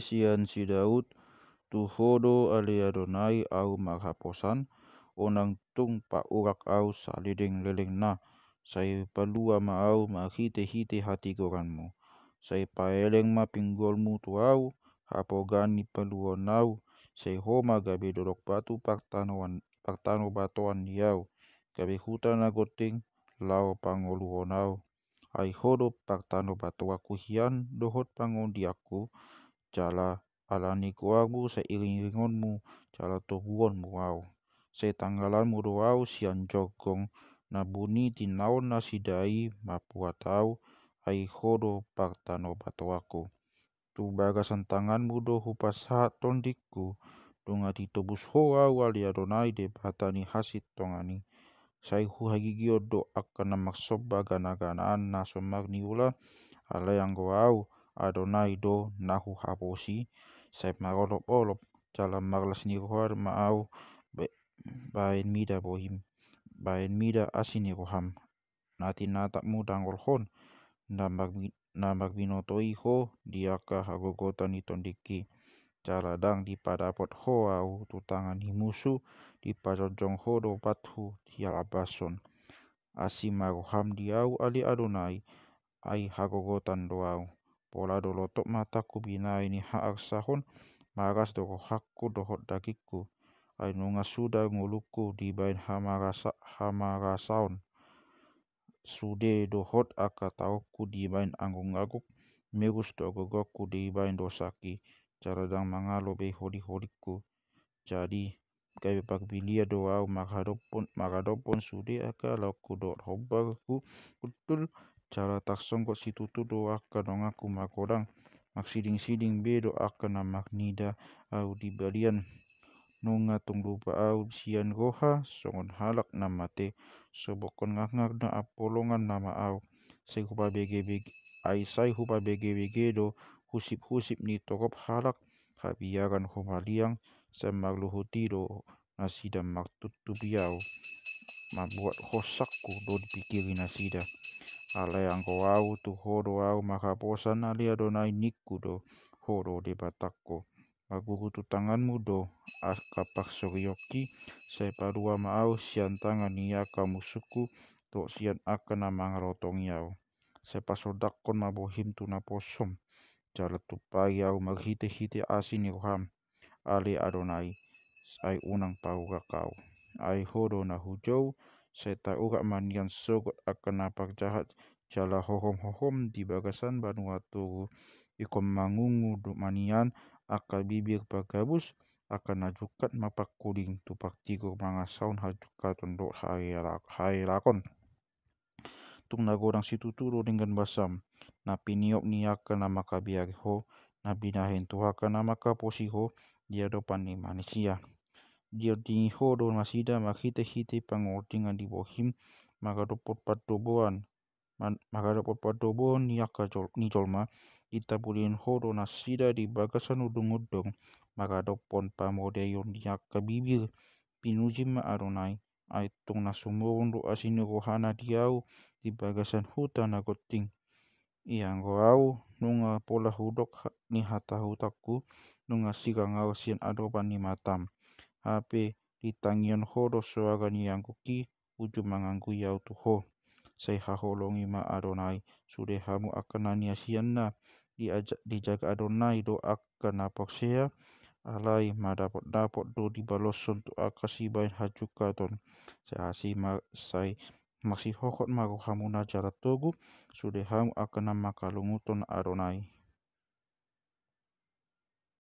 si Daud tu hodo Adonai au maghaposan onang tung pa urak au saliding leleng na sai palua ma au ma hite hati goranmu sai paeleng ma pinggolmu tu au hapogani palua nau sai homa gabe dorok batu partanoan partano batuan yau gabe na goting lao onau ai hodo partano batoa hian dohot diaku Cala, alani ku aku seiring-iringonmu, jala mu au. do au sian jogong, nabuni tinau nasidai mapuatau, ai hodo partano batoaku. Tu bagasan tanganmu do hupas tondiku, donga titobus hoa wali adonai de batani hasit tongani. Sai huhagigio do akan namak soba gana-ganaan ula ala yang goau. Adonai do nahu haposi, sep marolop olop dalam marlas ma maau bain mida bohim bain mida asini roham nati natak mudang rolhon namak namak binotoi iho diaka hagogotan itondiki dang di pada pot ho au tutangan himusu di jong ho do pathu hial abason di diau ali adonai ai hagogotan doau Pola dolotok mataku bina ini hak sahon, maras doko hakku dohot dagiku, Ainunga sudah nguluku di bain hamarasa hamarasaun. Sude dohot tauku di bain anggung-aguk, mirus dogogoku di bain dosaki. cara dang mangalo be hori hodiku Jadi, kai bilia doa maka magadopon sude aka laku dot hobbar betul cara tak doa situtu dong aku makorang maksiding-siding be doakan nama nida au di Balian, nunga lupa au sian goha songon halak nama te sobokon ngak na apolongan nama au hupa bege sai hupa bege do husip-husip ni tokop halak habiagan humaliang luhuti do nasida tutu biau mabuat hosakku do dipikirin nasida. Aleang ko au tu horo au posan ali Adonai niku do horo di bataku. Magurutu tanganmu do akapak sorioki separua maau sian tangan ia kamu suku to sian akan amang rotong iau. Saya kon mabohim na posom. tu pai iau maghite-hite asin ham Ali Adonai, ai unang pau kau. Ai horo na hujau, saya seta ura manian akan nampak jahat jala hohom-hohom di bagasan Vanuatu ikom mangungu duk manian akan bibir bagabus akan najukat mapak kuding tupak tigo mangasaun hajukat tondok hai lakon tung orang situ turu dengan basam napi niok niop akan nama kabiar ho nabi nahin tuha nama kaposi ho. dia dopan ni manusia Dirdin horo masida makita hite pangordingan di bohim magarupot patoboan magarupot patoboan ni akajol ni jolma ho horo nasida di bagasan udung-udung magarupon pamodeyon ni akabibir ma aronai aitong nasumurun do asini rohana diau di bagasan huta nagoting yang au nunga pola hudok ni hata hutaku nunga siga sian adoban ni matam hape litangion holo soagani angkuki ujumanganku yau ho. Sai haholongi ma Adonai, hamu akan diajak dijaga Adonai do akan napoksea, alai ma dapat dapat do dibaloson tu akasi bain hajukaton. Sai seasi ma sai masih hokot ma na najara togu, surehamu akan namakalunguton Adonai.